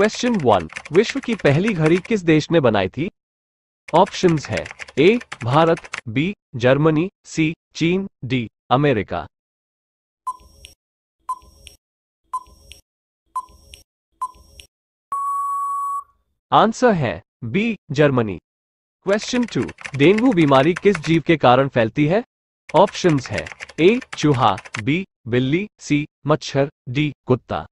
question one विश्व की पहली घड़ी किस देश ने बनाई थी ऑप्शंस है A Bharat B Germany C चीन डी अमेरिका आंसर है B Germany question two dengue बीमारी किस जीव के कारण फैलती है ऑप्शंस है ए चूहा बी बिल्ली सी मच्छर डी कुत्ता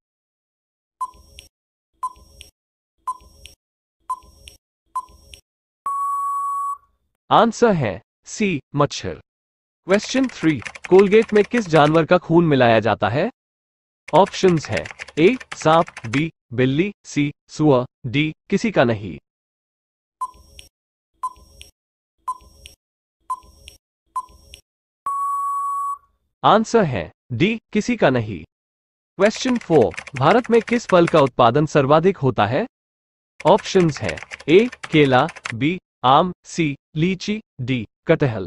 आंसर है सी मच्छर क्वेश्चन थ्री कोलगेट में किस जानवर का खून मिलाया जाता है ऑप्शंस है ए सांप बी बिल्ली सी सुअर डी किसी का नहीं आंसर है डी किसी का नहीं क्वेश्चन फोर भारत में किस फल का उत्पादन सर्वाधिक होता है ऑप्शंस है ए केला बी आम सी लीची डी कटहल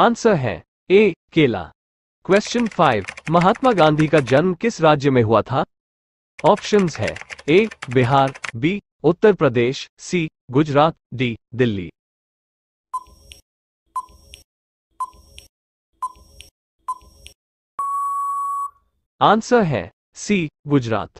आंसर है ए केला क्वेश्चन फाइव महात्मा गांधी का जन्म किस राज्य में हुआ था ऑप्शंस है A Bihar B Uttar Pradesh C Gujarat D Delhi answer है સી ગુજરાત